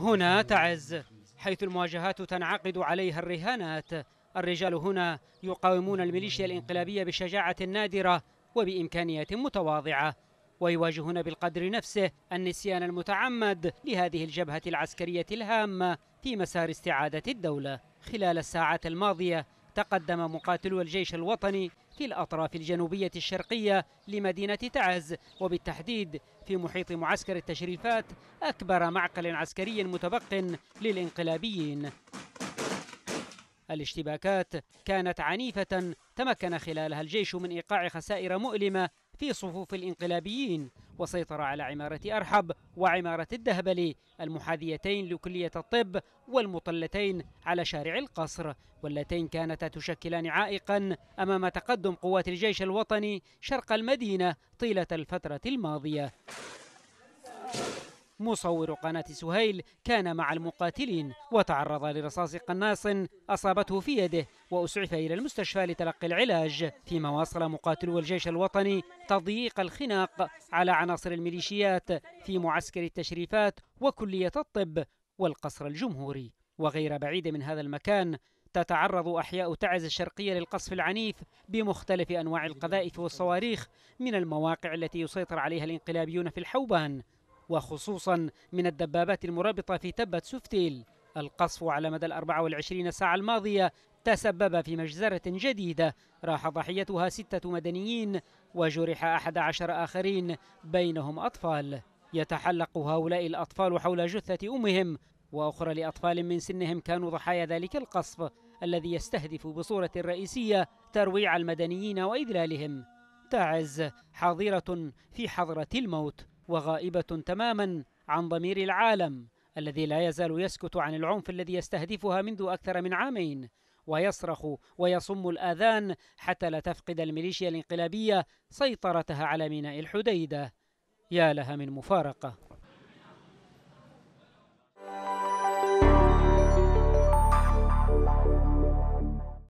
هنا تعز حيث المواجهات تنعقد عليها الرهانات الرجال هنا يقاومون الميليشيا الانقلابية بشجاعة نادرة وبإمكانيات متواضعة ويواجهون بالقدر نفسه النسيان المتعمد لهذه الجبهة العسكرية الهامة في مسار استعادة الدولة خلال الساعات الماضية تقدم مقاتلو الجيش الوطني في الأطراف الجنوبية الشرقية لمدينة تعز وبالتحديد في محيط معسكر التشريفات أكبر معقل عسكري متبق للإنقلابيين الاشتباكات كانت عنيفة تمكن خلالها الجيش من إيقاع خسائر مؤلمة في صفوف الإنقلابيين وسيطر على عمارة أرحب وعمارة الدهبلي المحاذيتين لكلية الطب والمطلتين على شارع القصر واللتين كانتا تشكلان عائقا أمام تقدم قوات الجيش الوطني شرق المدينة طيلة الفترة الماضية مصور قناة سهيل كان مع المقاتلين وتعرض لرصاص قناص أصابته في يده وأسعف إلى المستشفى لتلقي العلاج فيما واصل مقاتلو الجيش الوطني تضييق الخناق على عناصر الميليشيات في معسكر التشريفات وكلية الطب والقصر الجمهوري وغير بعيد من هذا المكان تتعرض أحياء تعز الشرقية للقصف العنيف بمختلف أنواع القذائف والصواريخ من المواقع التي يسيطر عليها الانقلابيون في الحوبان وخصوصا من الدبابات المرابطة في تبت سفتيل القصف على مدى ال 24 ساعة الماضية تسبب في مجزرة جديدة راح ضحيتها ستة مدنيين وجرح أحد عشر آخرين بينهم أطفال يتحلق هؤلاء الأطفال حول جثة أمهم وأخرى لأطفال من سنهم كانوا ضحايا ذلك القصف الذي يستهدف بصورة رئيسية ترويع المدنيين وإذلالهم تعز حاضرة في حضرة الموت وغائبة تماما عن ضمير العالم الذي لا يزال يسكت عن العنف الذي يستهدفها منذ أكثر من عامين ويصرخ ويصم الآذان حتى لا تفقد الميليشيا الانقلابية سيطرتها على ميناء الحديدة يا لها من مفارقة